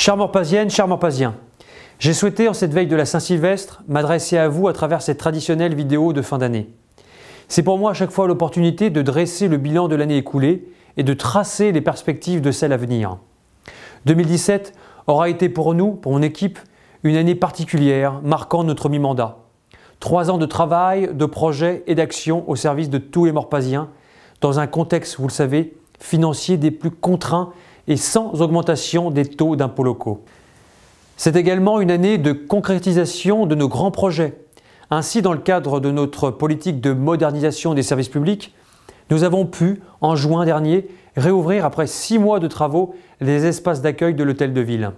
Chers Morpasiennes, chers Morpasiens, j'ai souhaité en cette veille de la Saint-Sylvestre m'adresser à vous à travers cette traditionnelle vidéo de fin d'année. C'est pour moi à chaque fois l'opportunité de dresser le bilan de l'année écoulée et de tracer les perspectives de celle à venir. 2017 aura été pour nous, pour mon équipe, une année particulière marquant notre mi-mandat. Trois ans de travail, de projets et d'actions au service de tous les Morpasiens, dans un contexte, vous le savez, financier des plus contraints et sans augmentation des taux d'impôts locaux. C'est également une année de concrétisation de nos grands projets. Ainsi, dans le cadre de notre politique de modernisation des services publics, nous avons pu, en juin dernier, réouvrir après six mois de travaux les espaces d'accueil de l'hôtel de ville.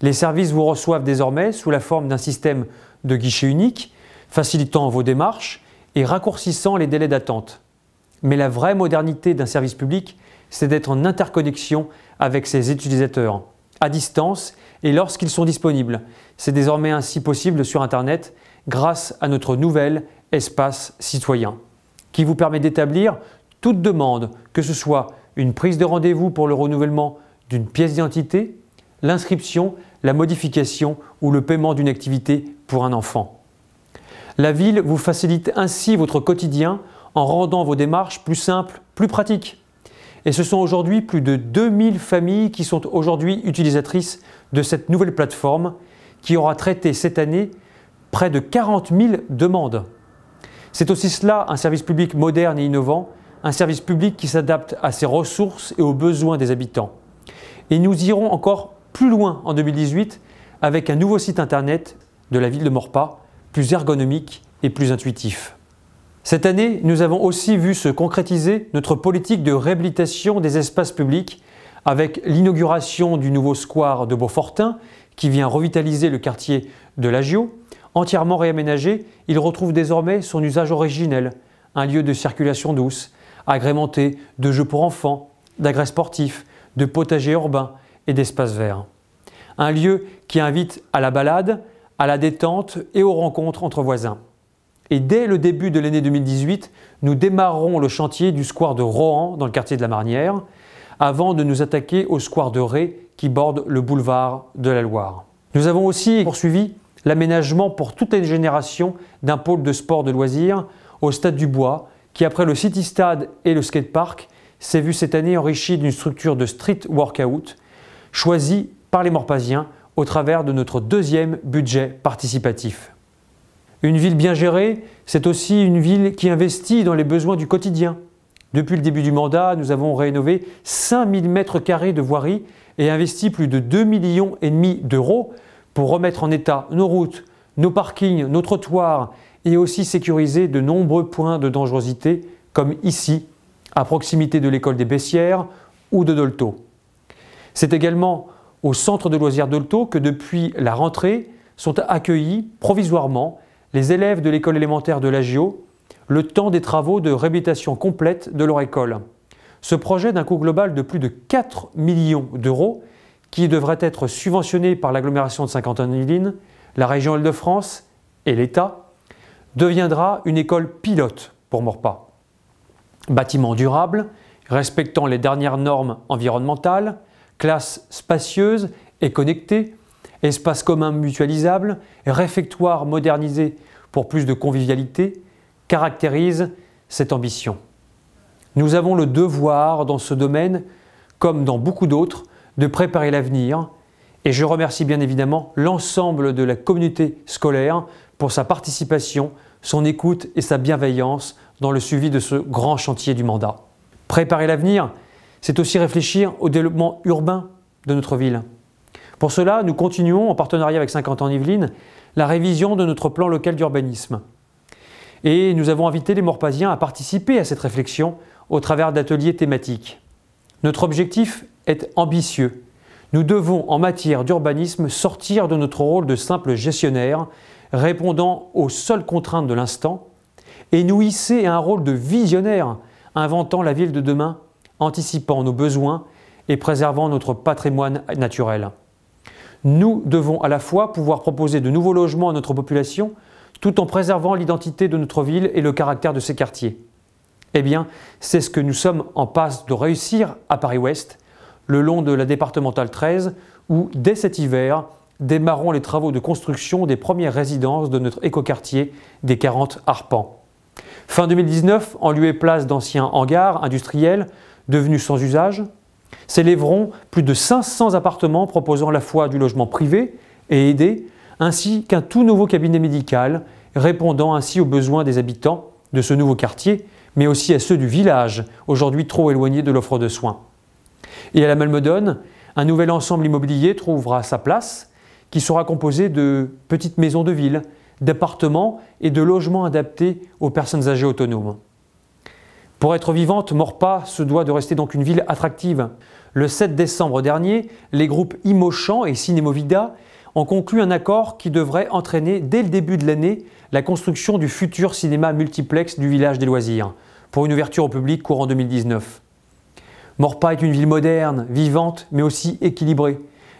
Les services vous reçoivent désormais sous la forme d'un système de guichet unique, facilitant vos démarches et raccourcissant les délais d'attente. Mais la vraie modernité d'un service public, c'est d'être en interconnexion avec ses utilisateurs, à distance et lorsqu'ils sont disponibles. C'est désormais ainsi possible sur Internet grâce à notre nouvel espace citoyen, qui vous permet d'établir toute demande, que ce soit une prise de rendez-vous pour le renouvellement d'une pièce d'identité, l'inscription, la modification ou le paiement d'une activité pour un enfant. La ville vous facilite ainsi votre quotidien en rendant vos démarches plus simples, plus pratiques. Et ce sont aujourd'hui plus de 2000 familles qui sont aujourd'hui utilisatrices de cette nouvelle plateforme qui aura traité cette année près de 40 000 demandes. C'est aussi cela un service public moderne et innovant, un service public qui s'adapte à ses ressources et aux besoins des habitants. Et nous irons encore plus loin en 2018 avec un nouveau site internet de la ville de Morpa, plus ergonomique et plus intuitif. Cette année, nous avons aussi vu se concrétiser notre politique de réhabilitation des espaces publics avec l'inauguration du nouveau square de Beaufortin qui vient revitaliser le quartier de Lagio. Entièrement réaménagé, il retrouve désormais son usage originel, un lieu de circulation douce, agrémenté de jeux pour enfants, d'agrès sportifs, de potagers urbains et d'espaces verts. Un lieu qui invite à la balade, à la détente et aux rencontres entre voisins. Et dès le début de l'année 2018, nous démarrons le chantier du square de Rohan dans le quartier de la Marnière, avant de nous attaquer au square de Ré qui borde le boulevard de la Loire. Nous avons aussi poursuivi l'aménagement pour toute les génération d'un pôle de sport de loisirs au Stade du Bois, qui après le City Stade et le skatepark, s'est vu cette année enrichi d'une structure de street workout, choisie par les Morpasiens au travers de notre deuxième budget participatif. Une ville bien gérée, c'est aussi une ville qui investit dans les besoins du quotidien. Depuis le début du mandat, nous avons rénové 5000 m2 de voirie et investi plus de 2,5 millions et demi d'euros pour remettre en état nos routes, nos parkings, nos trottoirs et aussi sécuriser de nombreux points de dangerosité comme ici, à proximité de l'école des Bessières ou de Dolto. C'est également au centre de loisirs Dolto que depuis la rentrée sont accueillis provisoirement les élèves de l'école élémentaire de l'Agio le temps des travaux de réhabilitation complète de leur école. Ce projet d'un coût global de plus de 4 millions d'euros, qui devrait être subventionné par l'agglomération de Saint-Quentin-de-Yvelines, la région Île-de-France et l'État, deviendra une école pilote pour Morpa. Bâtiment durable, respectant les dernières normes environnementales, classe spacieuse et connectée, Espace commun mutualisable, réfectoire modernisé pour plus de convivialité, caractérise cette ambition. Nous avons le devoir dans ce domaine, comme dans beaucoup d'autres, de préparer l'avenir et je remercie bien évidemment l'ensemble de la communauté scolaire pour sa participation, son écoute et sa bienveillance dans le suivi de ce grand chantier du mandat. Préparer l'avenir, c'est aussi réfléchir au développement urbain de notre ville. Pour cela, nous continuons, en partenariat avec 50 ans Yvelines, la révision de notre plan local d'urbanisme. Et nous avons invité les Morpasiens à participer à cette réflexion au travers d'ateliers thématiques. Notre objectif est ambitieux. Nous devons, en matière d'urbanisme, sortir de notre rôle de simple gestionnaire, répondant aux seules contraintes de l'instant, et nous hisser à un rôle de visionnaire, inventant la ville de demain, anticipant nos besoins et préservant notre patrimoine naturel. Nous devons à la fois pouvoir proposer de nouveaux logements à notre population tout en préservant l'identité de notre ville et le caractère de ses quartiers. Eh bien, c'est ce que nous sommes en passe de réussir à Paris-Ouest, le long de la départementale 13, où, dès cet hiver, démarrons les travaux de construction des premières résidences de notre écoquartier des 40 Arpents. Fin 2019, en lieu et place d'anciens hangars industriels devenus sans usage, s'élèveront plus de 500 appartements proposant à la fois du logement privé et aidé, ainsi qu'un tout nouveau cabinet médical répondant ainsi aux besoins des habitants de ce nouveau quartier, mais aussi à ceux du village, aujourd'hui trop éloigné de l'offre de soins. Et à la Malmedonne, un nouvel ensemble immobilier trouvera sa place, qui sera composé de petites maisons de ville, d'appartements et de logements adaptés aux personnes âgées autonomes. Pour être vivante, Morpa se doit de rester donc une ville attractive. Le 7 décembre dernier, les groupes Imochan et Cinémovida ont conclu un accord qui devrait entraîner dès le début de l'année la construction du futur cinéma multiplex du village des loisirs, pour une ouverture au public courant 2019. Morpa est une ville moderne, vivante, mais aussi équilibrée.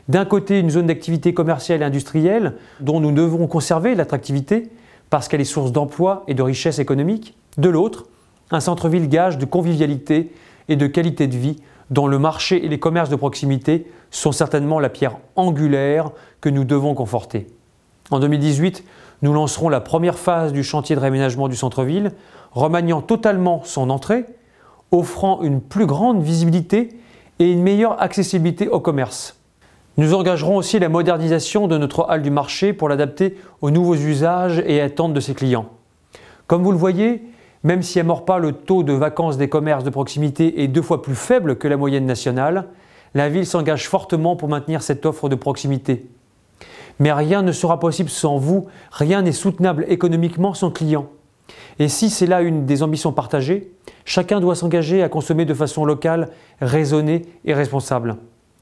D'un côté, une zone d'activité commerciale et industrielle dont nous devons conserver l'attractivité parce qu'elle est source d'emplois et de richesses économiques, De l'autre, un centre-ville gage de convivialité et de qualité de vie dont le marché et les commerces de proximité sont certainement la pierre angulaire que nous devons conforter. En 2018, nous lancerons la première phase du chantier de réaménagement du centre-ville, remaniant totalement son entrée, offrant une plus grande visibilité et une meilleure accessibilité au commerce. Nous engagerons aussi la modernisation de notre halle du marché pour l'adapter aux nouveaux usages et attentes de ses clients. Comme vous le voyez, même si à pas le taux de vacances des commerces de proximité est deux fois plus faible que la moyenne nationale, la ville s'engage fortement pour maintenir cette offre de proximité. Mais rien ne sera possible sans vous, rien n'est soutenable économiquement sans clients. Et si c'est là une des ambitions partagées, chacun doit s'engager à consommer de façon locale, raisonnée et responsable.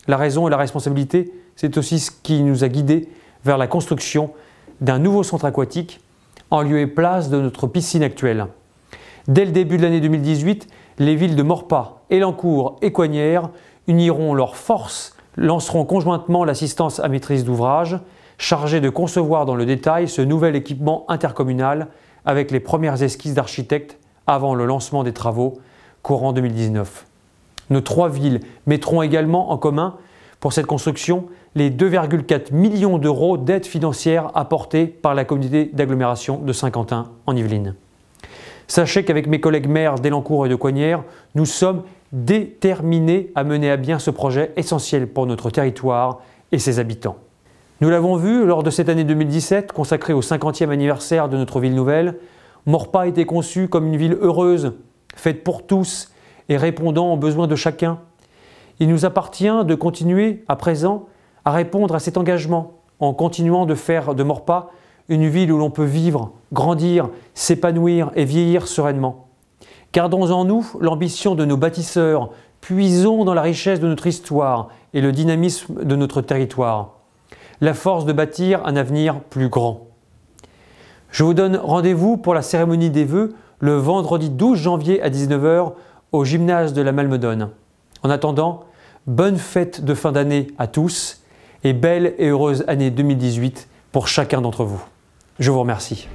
La raison et la responsabilité, c'est aussi ce qui nous a guidés vers la construction d'un nouveau centre aquatique en lieu et place de notre piscine actuelle. Dès le début de l'année 2018, les villes de Morpas, Élancourt et Coignières uniront leurs forces, lanceront conjointement l'assistance à maîtrise d'ouvrage, chargée de concevoir dans le détail ce nouvel équipement intercommunal avec les premières esquisses d'architectes avant le lancement des travaux courant 2019. Nos trois villes mettront également en commun pour cette construction les 2,4 millions d'euros d'aides financières apportées par la communauté d'agglomération de Saint-Quentin en Yvelines. Sachez qu'avec mes collègues maires d'Elancourt et de Coignères, nous sommes déterminés à mener à bien ce projet essentiel pour notre territoire et ses habitants. Nous l'avons vu lors de cette année 2017, consacrée au 50e anniversaire de notre ville nouvelle, Morpa a été conçue comme une ville heureuse, faite pour tous et répondant aux besoins de chacun. Il nous appartient de continuer à présent à répondre à cet engagement en continuant de faire de Morpa une ville où l'on peut vivre, grandir, s'épanouir et vieillir sereinement. Gardons en nous l'ambition de nos bâtisseurs, puisons dans la richesse de notre histoire et le dynamisme de notre territoire. La force de bâtir un avenir plus grand. Je vous donne rendez-vous pour la cérémonie des vœux le vendredi 12 janvier à 19h au gymnase de la Malmedonne. En attendant, bonne fête de fin d'année à tous et belle et heureuse année 2018 pour chacun d'entre vous. Je vous remercie.